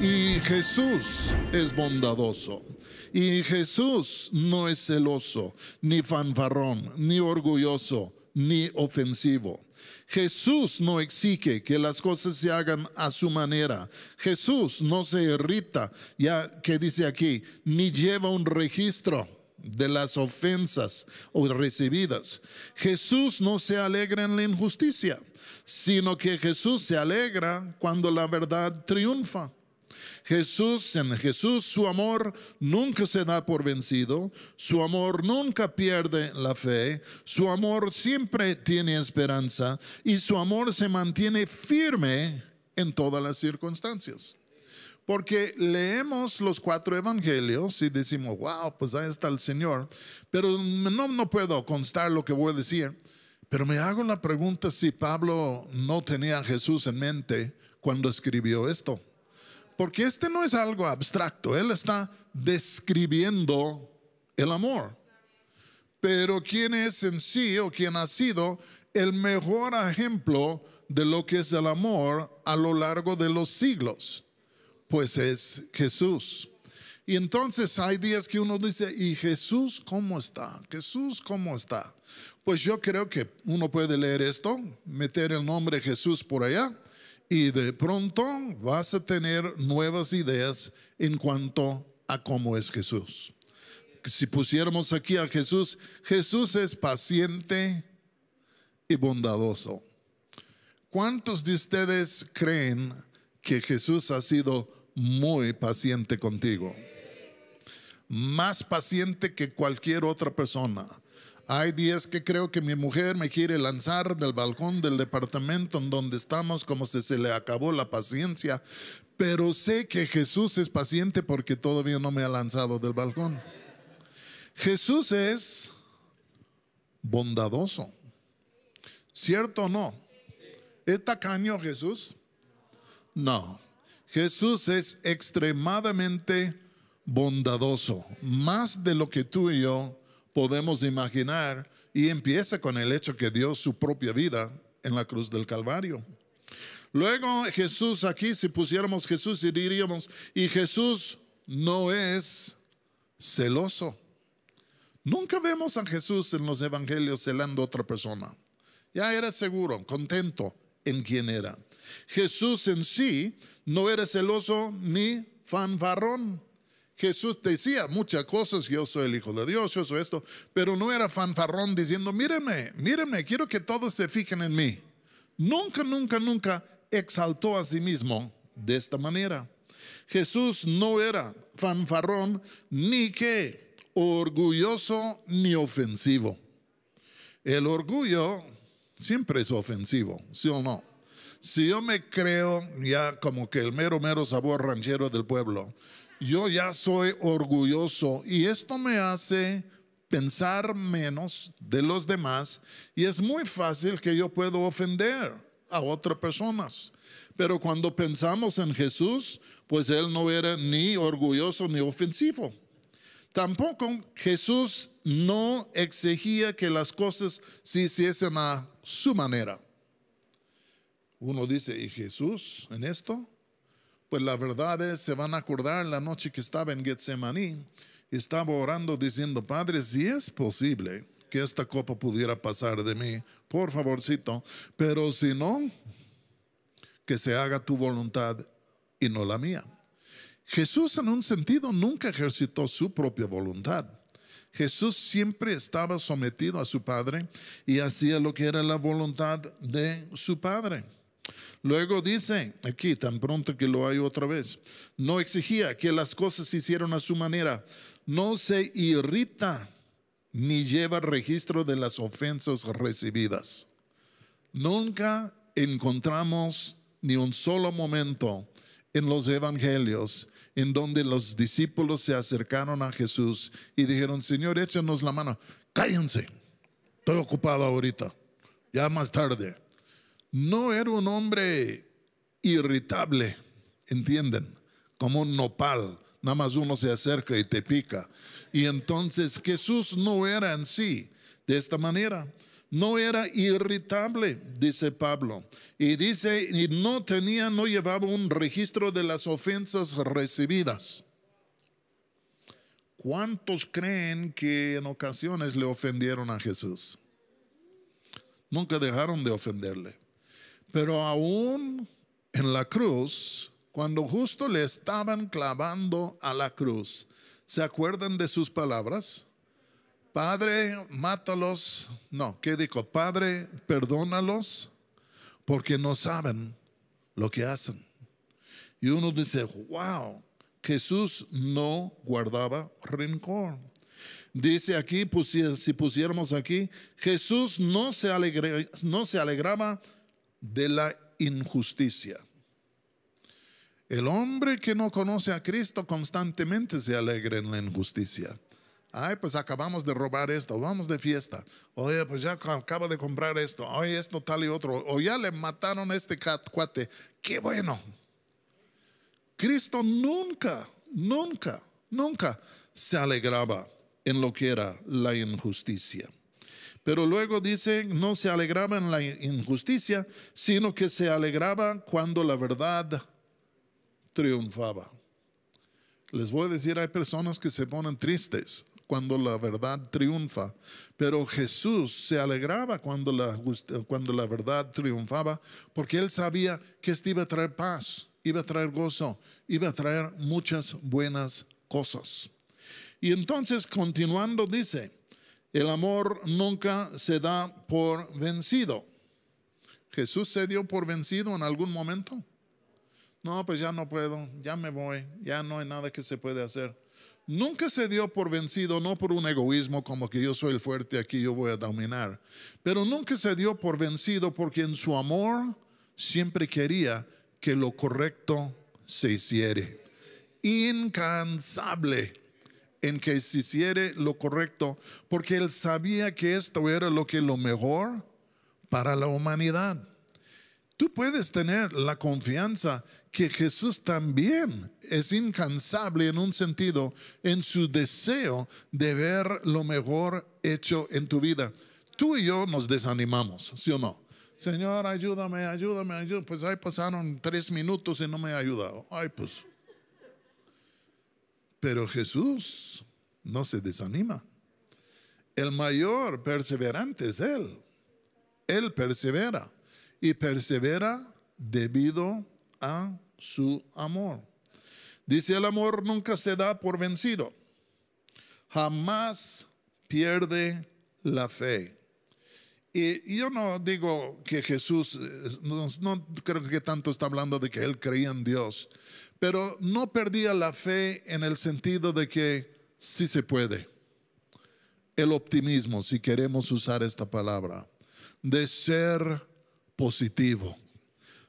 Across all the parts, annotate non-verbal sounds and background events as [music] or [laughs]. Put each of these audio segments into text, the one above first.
Y Jesús es bondadoso. Y Jesús no es celoso, ni fanfarrón, ni orgulloso, ni ofensivo. Jesús no exige que las cosas se hagan a su manera. Jesús no se irrita, ya que dice aquí, ni lleva un registro de las ofensas o recibidas. Jesús no se alegra en la injusticia, sino que Jesús se alegra cuando la verdad triunfa. Jesús, en Jesús, su amor nunca se da por vencido, su amor nunca pierde la fe, su amor siempre tiene esperanza y su amor se mantiene firme en todas las circunstancias. Porque leemos los cuatro evangelios y decimos, wow, pues ahí está el Señor. Pero no, no puedo constar lo que voy a decir. Pero me hago la pregunta si Pablo no tenía a Jesús en mente cuando escribió esto. Porque este no es algo abstracto, Él está describiendo el amor. Pero quién es en sí o quien ha sido el mejor ejemplo de lo que es el amor a lo largo de los siglos, pues es Jesús. Y entonces hay días que uno dice, ¿y Jesús cómo está? Jesús cómo está. Pues yo creo que uno puede leer esto, meter el nombre Jesús por allá y de pronto vas a tener nuevas ideas en cuanto a cómo es Jesús. Si pusiéramos aquí a Jesús, Jesús es paciente y bondadoso. ¿Cuántos de ustedes creen que Jesús ha sido muy paciente contigo? Más paciente que cualquier otra persona hay días que creo que mi mujer me quiere lanzar del balcón del departamento en donde estamos como si se le acabó la paciencia, pero sé que Jesús es paciente porque todavía no me ha lanzado del balcón. Jesús es bondadoso, ¿cierto o no? ¿Es tacaño Jesús? No, Jesús es extremadamente bondadoso, más de lo que tú y yo podemos imaginar y empieza con el hecho que dio su propia vida en la cruz del Calvario. Luego Jesús aquí, si pusiéramos Jesús y diríamos, y Jesús no es celoso. Nunca vemos a Jesús en los evangelios celando a otra persona. Ya era seguro, contento en quien era. Jesús en sí no era celoso ni fanfarrón. Jesús decía muchas cosas, yo soy el Hijo de Dios, yo soy esto, pero no era fanfarrón diciendo, míreme, míreme, quiero que todos se fijen en mí. Nunca, nunca, nunca exaltó a sí mismo de esta manera. Jesús no era fanfarrón ni que orgulloso ni ofensivo. El orgullo siempre es ofensivo, ¿sí o no? Si yo me creo ya como que el mero, mero sabor ranchero del pueblo, yo ya soy orgulloso y esto me hace pensar menos de los demás y es muy fácil que yo puedo ofender a otras personas. Pero cuando pensamos en Jesús, pues él no era ni orgulloso ni ofensivo. Tampoco Jesús no exigía que las cosas se hiciesen a su manera. Uno dice, ¿y Jesús en esto? pues la verdad es, se van a acordar la noche que estaba en Getsemaní y estaba orando diciendo, Padre, si es posible que esta copa pudiera pasar de mí, por favorcito, pero si no, que se haga tu voluntad y no la mía. Jesús en un sentido nunca ejercitó su propia voluntad. Jesús siempre estaba sometido a su Padre y hacía lo que era la voluntad de su Padre. Luego dice, aquí tan pronto que lo hay otra vez, no exigía que las cosas se hicieran a su manera, no se irrita ni lleva registro de las ofensas recibidas. Nunca encontramos ni un solo momento en los evangelios en donde los discípulos se acercaron a Jesús y dijeron, Señor, échanos la mano, cállense, estoy ocupado ahorita, ya más tarde no era un hombre irritable, ¿entienden? Como un nopal, nada más uno se acerca y te pica. Y entonces Jesús no era en sí de esta manera. No era irritable, dice Pablo. Y dice, y no tenía, no llevaba un registro de las ofensas recibidas. ¿Cuántos creen que en ocasiones le ofendieron a Jesús? Nunca dejaron de ofenderle. Pero aún en la cruz, cuando justo le estaban clavando a la cruz, ¿se acuerdan de sus palabras? Padre, mátalos. No, ¿qué dijo? Padre, perdónalos porque no saben lo que hacen. Y uno dice, wow, Jesús no guardaba rencor. Dice aquí, si pusiéramos aquí, Jesús no se, no se alegraba de la injusticia. El hombre que no conoce a Cristo constantemente se alegra en la injusticia. Ay, pues acabamos de robar esto, vamos de fiesta. Oye, pues ya acaba de comprar esto, oye, esto tal y otro. O ya le mataron a este cuate. Qué bueno. Cristo nunca, nunca, nunca se alegraba en lo que era la injusticia. Pero luego dice, no se alegraba en la injusticia, sino que se alegraba cuando la verdad triunfaba. Les voy a decir, hay personas que se ponen tristes cuando la verdad triunfa, pero Jesús se alegraba cuando la, cuando la verdad triunfaba, porque él sabía que esto iba a traer paz, iba a traer gozo, iba a traer muchas buenas cosas. Y entonces continuando dice, el amor nunca se da por vencido. ¿Jesús se dio por vencido en algún momento? No, pues ya no puedo, ya me voy, ya no hay nada que se puede hacer. Nunca se dio por vencido, no por un egoísmo como que yo soy el fuerte, aquí yo voy a dominar, pero nunca se dio por vencido porque en su amor siempre quería que lo correcto se hiciera. Incansable en que se hiciera lo correcto, porque él sabía que esto era lo que lo mejor para la humanidad. Tú puedes tener la confianza que Jesús también es incansable en un sentido, en su deseo de ver lo mejor hecho en tu vida. Tú y yo nos desanimamos, ¿sí o no? Señor, ayúdame, ayúdame, ayúdame. Pues ahí pasaron tres minutos y no me ha ayudado. Ay, pues pero Jesús no se desanima. El mayor perseverante es Él. Él persevera y persevera debido a su amor. Dice, el amor nunca se da por vencido. Jamás pierde la fe. Y yo no digo que Jesús, eh, no, creo que tanto está hablando de que él creía en Dios, pero no perdía la fe en el sentido de que sí se puede. El optimismo, si queremos usar esta palabra, de ser positivo.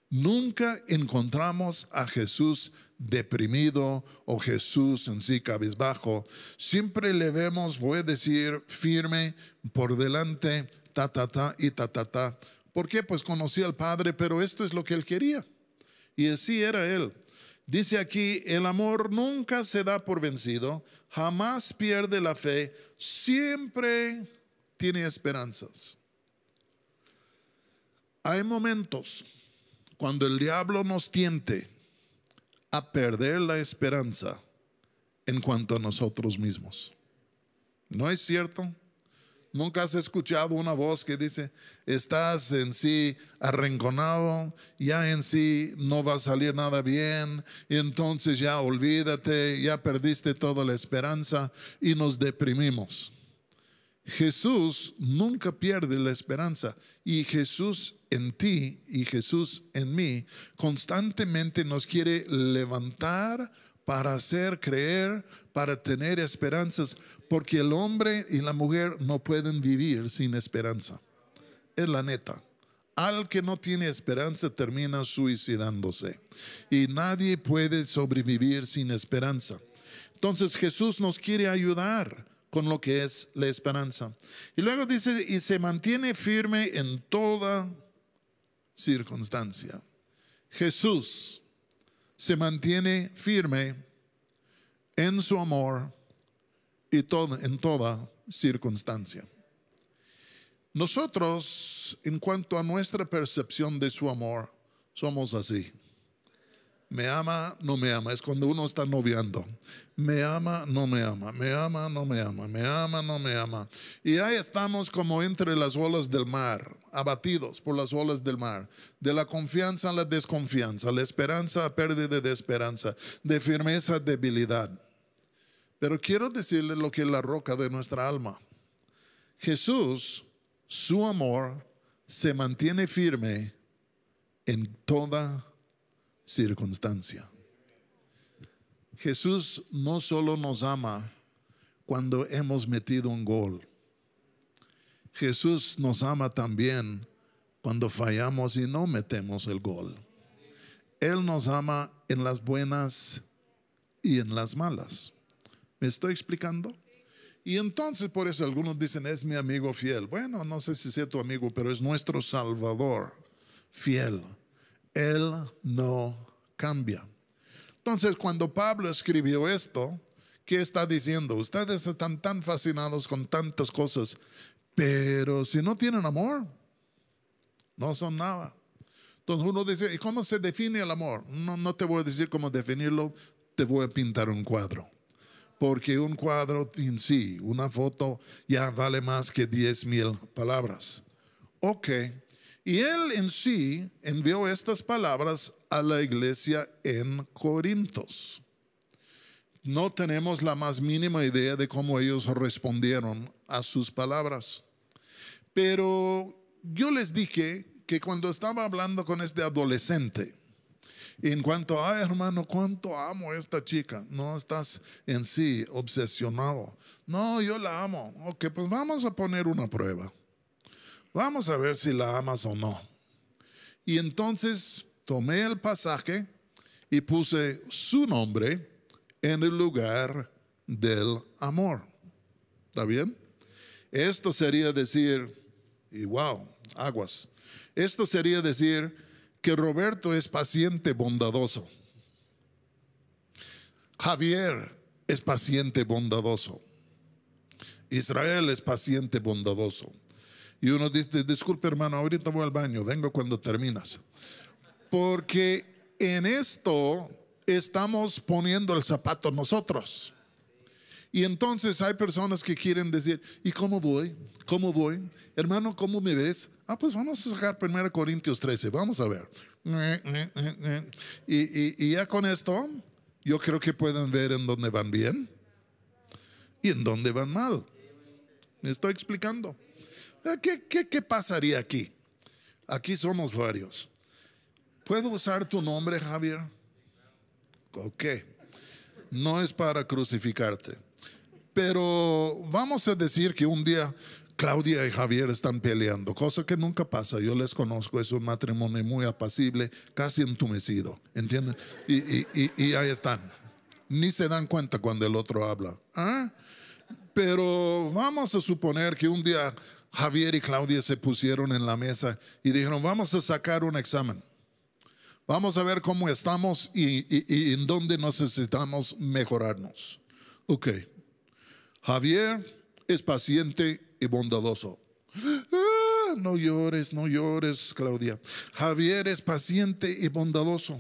Nunca encontramos a Jesús deprimido o Jesús en sí cabizbajo. Siempre le vemos, voy a decir, firme por delante, ta, ta, ta y ta, ta, ta. ¿Por qué? Pues conocía al Padre, pero esto es lo que él quería. Y así era él. Dice aquí, el amor nunca se da por vencido, jamás pierde la fe, siempre tiene esperanzas. Hay momentos cuando el diablo nos tiente a perder la esperanza en cuanto a nosotros mismos. ¿No es cierto? Nunca has escuchado una voz que dice, estás en sí arrinconado, ya en sí no va a salir nada bien, entonces ya olvídate, ya perdiste toda la esperanza y nos deprimimos. Jesús nunca pierde la esperanza y Jesús en ti y Jesús en mí constantemente nos quiere levantar para hacer creer, para tener esperanzas, porque el hombre y la mujer no pueden vivir sin esperanza. Es la neta. Al que no tiene esperanza termina suicidándose. Y nadie puede sobrevivir sin esperanza. Entonces Jesús nos quiere ayudar con lo que es la esperanza. Y luego dice, y se mantiene firme en toda circunstancia. Jesús se mantiene firme en su amor y en toda circunstancia. Nosotros, en cuanto a nuestra percepción de su amor, somos así. Me ama, no me ama. Es cuando uno está noviando. Me ama, no me ama. Me ama, no me ama. Me ama, no me ama. Y ahí estamos como entre las olas del mar, abatidos por las olas del mar. De la confianza a la desconfianza, la esperanza a pérdida de esperanza, de firmeza a debilidad. Pero quiero decirle lo que es la roca de nuestra alma. Jesús, su amor, se mantiene firme en toda circunstancia. Jesús no solo nos ama cuando hemos metido un gol. Jesús nos ama también cuando fallamos y no metemos el gol. Él nos ama en las buenas y en las malas. ¿Me estoy explicando? Y entonces por eso algunos dicen, es mi amigo fiel. Bueno, no sé si sea tu amigo, pero es nuestro Salvador fiel él no cambia. Entonces, cuando Pablo escribió esto, ¿qué está diciendo? Ustedes están tan fascinados con tantas cosas, pero si no tienen amor, no son nada. Entonces uno dice, ¿y cómo se define el amor? No, no te voy a decir cómo definirlo, te voy a pintar un cuadro. Porque un cuadro en sí, una foto, ya vale más que 10 mil palabras. Ok, y él en sí envió estas palabras a la iglesia en Corintos. No tenemos la más mínima idea de cómo ellos respondieron a sus palabras. Pero yo les dije que cuando estaba hablando con este adolescente, en cuanto a, ah, hermano, cuánto amo a esta chica, no estás en sí obsesionado. No, yo la amo. Ok, pues vamos a poner una prueba. Vamos a ver si la amas o no. Y entonces tomé el pasaje y puse su nombre en el lugar del amor. ¿Está bien? Esto sería decir, y wow, aguas. Esto sería decir que Roberto es paciente bondadoso. Javier es paciente bondadoso. Israel es paciente bondadoso. Y uno dice, disculpe hermano, ahorita voy al baño, vengo cuando terminas. Porque en esto estamos poniendo el zapato nosotros. Y entonces hay personas que quieren decir, ¿y cómo voy? ¿Cómo voy? Hermano, ¿cómo me ves? Ah, pues vamos a sacar 1 Corintios 13, vamos a ver. Y, y, y ya con esto, yo creo que pueden ver en dónde van bien y en dónde van mal. ¿Me estoy explicando? ¿Qué, pasaría aquí? Aquí somos varios. ¿Puedo usar tu nombre, Javier? Ok. No es para crucificarte. Pero vamos a decir que un día Claudia y Javier están peleando, cosa que nunca pasa. Yo les conozco, es un matrimonio muy apacible, casi entumecido, ¿entienden? Y, y ahí están. Ni se dan cuenta cuando el otro habla. ¿Ah? Pero vamos a suponer que un día Javier y Claudia se pusieron en la mesa y dijeron, vamos a sacar un examen. Vamos a ver cómo estamos y, en dónde necesitamos mejorarnos. Ok. Javier es paciente y bondadoso. Ah, no llores, no llores, Claudia. Javier es paciente y bondadoso.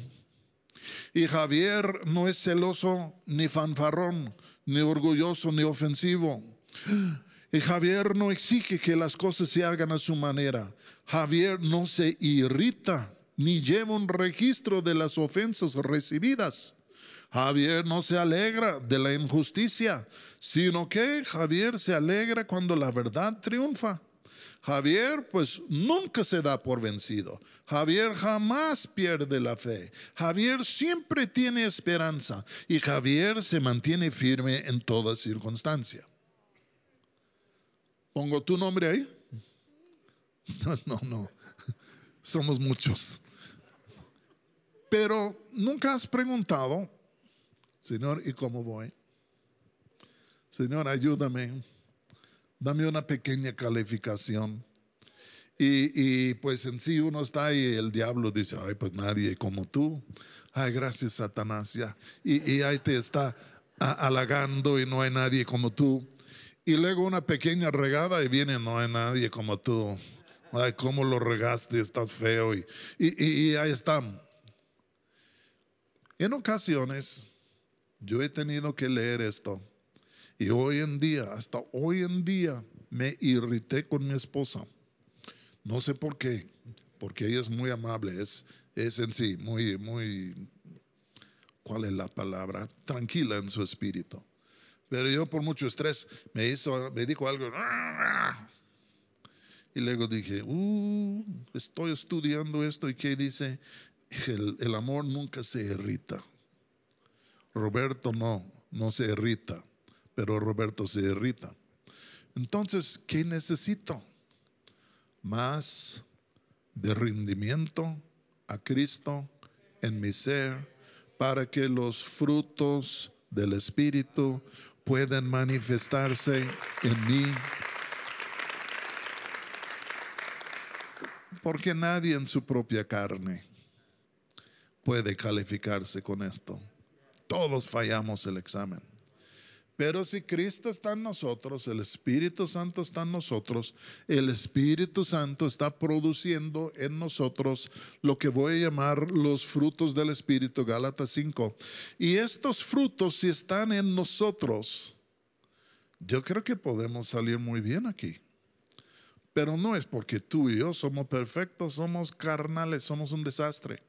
Y Javier no es celoso ni fanfarrón ni orgulloso, ni ofensivo. Y Javier no exige que las cosas se hagan a su manera. Javier no se irrita ni lleva un registro de las ofensas recibidas. Javier no se alegra de la injusticia, sino que Javier se alegra cuando la verdad triunfa. Javier pues nunca se da por vencido. Javier jamás pierde la fe. Javier siempre tiene esperanza y Javier se mantiene firme en toda circunstancia. ¿Pongo tu nombre ahí? [laughs] No, no. Somos muchos. Pero nunca has preguntado, Señor, ¿y cómo voy? Señor, ayúdame. Dame una pequeña calificación. Y, pues en sí uno está y el diablo dice, ay, pues nadie como tú. Ay, gracias, Satanás, Y, ahí te está halagando y no hay nadie como tú. Y luego una pequeña regada y viene, no hay nadie como tú. Ay, cómo lo regaste, estás feo. Y, y, y ahí están. En ocasiones, yo he tenido que leer esto y hoy en día, hasta hoy en día, me irrité con mi esposa. No sé por qué, porque ella es muy amable, es, es en sí muy, muy, ¿cuál es la palabra? Tranquila en su espíritu. Pero yo por mucho estrés me hizo, me dijo algo. Y luego dije, uh, estoy estudiando esto y ¿qué dice, el amor nunca se irrita. Roberto no, no se irrita pero Roberto se irrita. Entonces, ¿qué necesito? Más de rendimiento a Cristo en mi ser para que los frutos del Espíritu puedan manifestarse en mí. Porque nadie en su propia carne puede calificarse con esto. Todos fallamos el examen. Pero si Cristo está en nosotros, el Espíritu Santo está en nosotros, el Espíritu Santo está produciendo en nosotros lo que voy a llamar los frutos del Espíritu, Gálatas 5. Y estos frutos, si están en nosotros, yo creo que podemos salir muy bien aquí. Pero no es porque tú y yo somos perfectos, somos carnales, somos un desastre.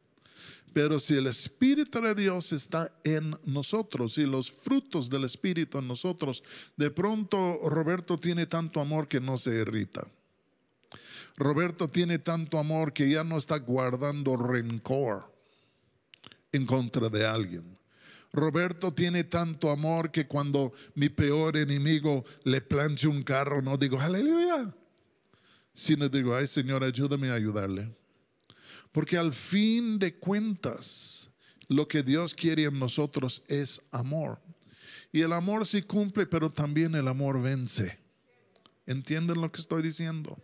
Pero si el Espíritu de Dios está en nosotros y los frutos del Espíritu en nosotros, de pronto Roberto tiene tanto amor que no se irrita. Roberto tiene tanto amor que ya no está guardando rencor en contra de alguien. Roberto tiene tanto amor que cuando mi peor enemigo le planche un carro, no digo aleluya, sino digo, ay Señor, ayúdame a ayudarle. Porque al fin de cuentas, lo que Dios quiere en nosotros es amor. Y el amor sí cumple, pero también el amor vence. ¿Entienden lo que estoy diciendo?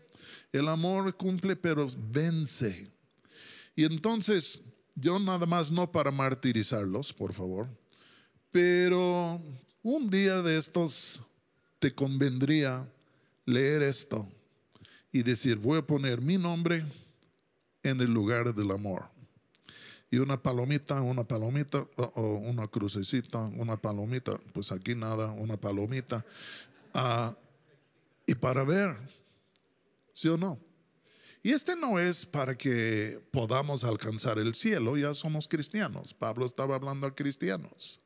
El amor cumple, pero vence. Y entonces, yo nada más no para martirizarlos, por favor, pero un día de estos te convendría leer esto y decir, voy a poner mi nombre en el lugar del amor. Y una palomita, una palomita, o una crucecita, una palomita, pues aquí nada, una palomita. Ah, y para ver, ¿sí o no? Y este no es para que podamos alcanzar el cielo, ya somos cristianos. Pablo estaba hablando a cristianos.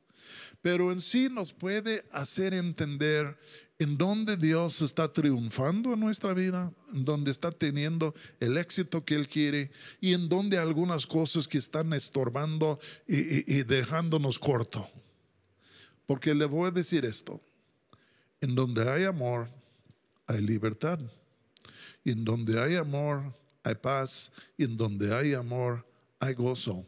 Pero en sí nos puede hacer entender en dónde Dios está triunfando en nuestra vida, en donde está teniendo el éxito que Él quiere y en donde algunas cosas que están estorbando y, dejándonos corto. Porque le voy a decir esto, en donde hay amor, hay libertad. Y en donde hay amor, hay paz. en donde hay amor, hay gozo.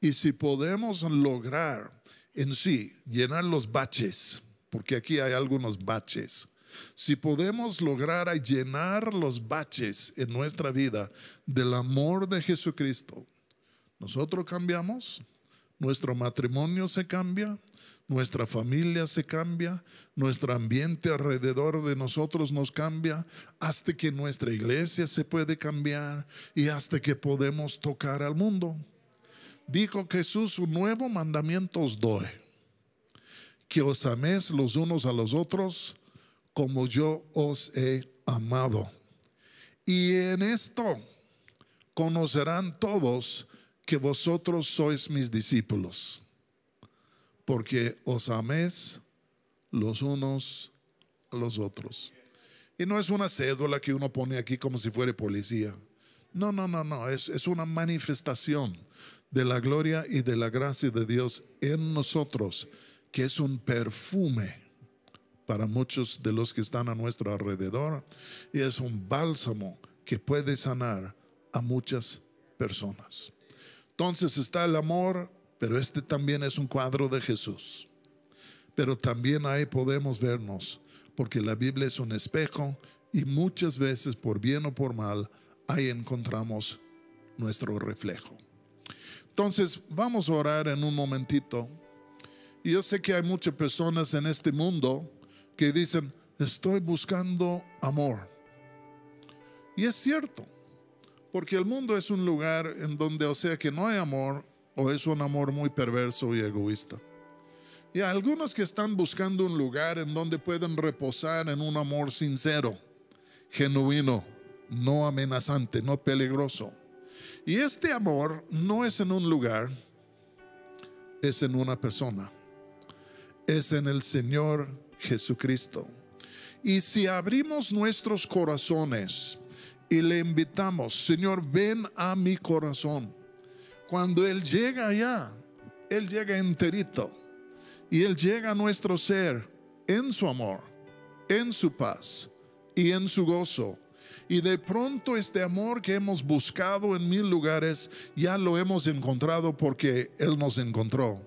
Y si podemos lograr en sí llenar los baches, porque aquí hay algunos baches. Si podemos lograr llenar los baches en nuestra vida del amor de Jesucristo, nosotros cambiamos, nuestro matrimonio se cambia, nuestra familia se cambia, nuestro ambiente alrededor de nosotros nos cambia, hasta que nuestra iglesia se puede cambiar y hasta que podemos tocar al mundo. Dijo Jesús, un nuevo mandamiento os doy que os améis los unos a los otros como yo os he amado. Y en esto conocerán todos que vosotros sois mis discípulos, porque os améis los unos a los otros. Y no es una cédula que uno pone aquí como si fuera policía. No, no, no, no, es, es una manifestación de la gloria y de la gracia de Dios en nosotros que es un perfume para muchos de los que están a nuestro alrededor y es un bálsamo que puede sanar a muchas personas. Entonces está el amor, pero este también es un cuadro de Jesús. Pero también ahí podemos vernos, porque la Biblia es un espejo y muchas veces, por bien o por mal, ahí encontramos nuestro reflejo. Entonces, vamos a orar en un momentito yo sé que hay muchas personas en este mundo que dicen, estoy buscando amor. Y es cierto, porque el mundo es un lugar en donde o sea que no hay amor o es un amor muy perverso y egoísta. Y hay algunos que están buscando un lugar en donde pueden reposar en un amor sincero, genuino, no amenazante, no peligroso. Y este amor no es en un lugar, es en una persona es en el Señor Jesucristo. Y si abrimos nuestros corazones y le invitamos, Señor, ven a mi corazón. Cuando Él llega allá, Él llega enterito y Él llega a nuestro ser en su amor, en su paz y en su gozo. Y de pronto este amor que hemos buscado en mil lugares ya lo hemos encontrado porque Él nos encontró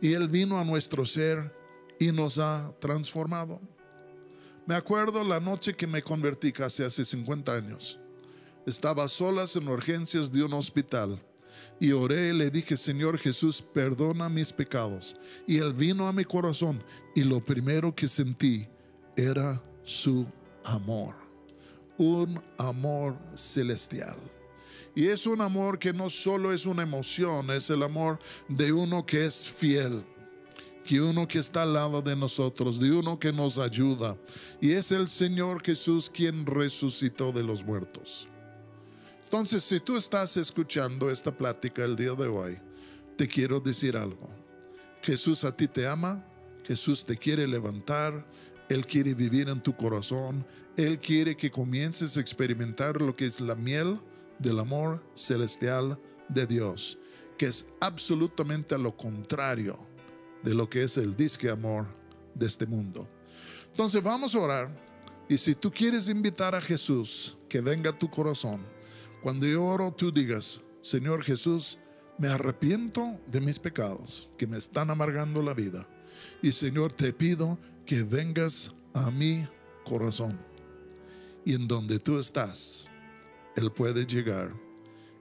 y Él vino a nuestro ser y nos ha transformado. Me acuerdo la noche que me convertí casi hace 50 años. Estaba solas en urgencias de un hospital y oré y le dije, Señor Jesús, perdona mis pecados. Y Él vino a mi corazón y lo primero que sentí era su amor, un amor celestial. Y es un amor que no solo es una emoción, es el amor de uno que es fiel que uno que está al lado de nosotros, de uno que nos ayuda. Y es el Señor Jesús quien resucitó de los muertos. Entonces, si tú estás escuchando esta plática el día de hoy, te quiero decir algo. Jesús a ti te ama, Jesús te quiere levantar, Él quiere vivir en tu corazón, Él quiere que comiences a experimentar lo que es la miel del amor celestial de Dios, que es absolutamente a lo contrario de lo que es el disque amor de este mundo. Entonces vamos a orar y si tú quieres invitar a Jesús que venga a tu corazón, cuando yo oro tú digas, Señor Jesús, me arrepiento de mis pecados que me están amargando la vida. Y Señor, te pido que vengas a mi corazón. Y en donde tú estás, él puede llegar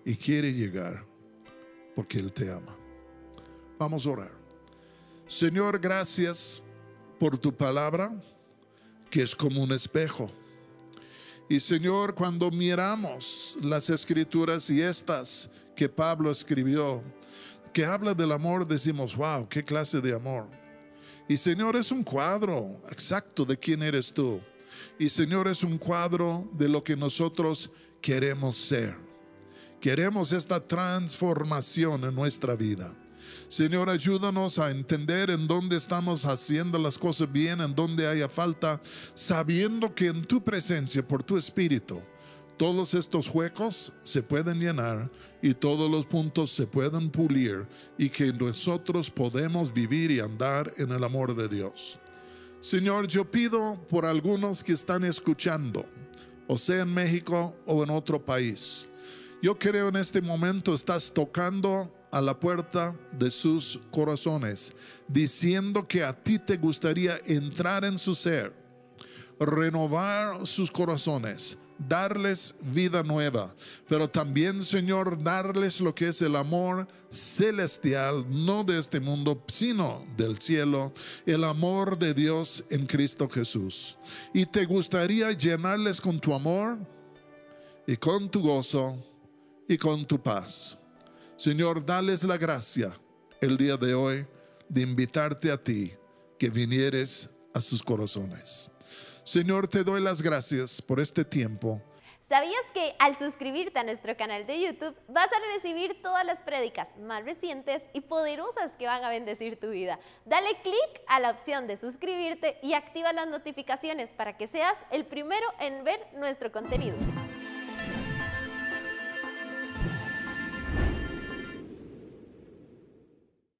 y quiere llegar porque Él te ama. Vamos a orar. Señor, gracias por tu palabra que es como un espejo. Y Señor, cuando miramos las escrituras y estas que Pablo escribió, que habla del amor, decimos, wow, qué clase de amor. Y Señor, es un cuadro exacto de quién eres tú. Y Señor, es un cuadro de lo que nosotros queremos ser. Queremos esta transformación en nuestra vida. Señor, ayúdanos a entender en dónde estamos haciendo las cosas bien, en dónde haya falta, sabiendo que en tu presencia, por tu espíritu, todos estos huecos se pueden llenar y todos los puntos se pueden pulir y que nosotros podemos vivir y andar en el amor de Dios. Señor, yo pido por algunos que están escuchando o sea en México o en otro país. Yo creo en este momento estás tocando a la puerta de sus corazones, diciendo que a ti te gustaría entrar en su ser, renovar sus corazones, darles vida nueva, pero también, Señor, darles lo que es el amor celestial, no de este mundo, sino del cielo, el amor de Dios en Cristo Jesús. Y te gustaría llenarles con tu amor y con tu gozo y con tu paz. Señor, dales la gracia el día de hoy de invitarte a ti que vinieres a sus corazones. Señor, te doy las gracias por este tiempo. ¿Sabías que al suscribirte a nuestro canal de YouTube vas a recibir todas las prédicas más recientes y poderosas que van a bendecir tu vida? Dale click a la opción de suscribirte y activa las notificaciones para que seas el primero en ver nuestro contenido.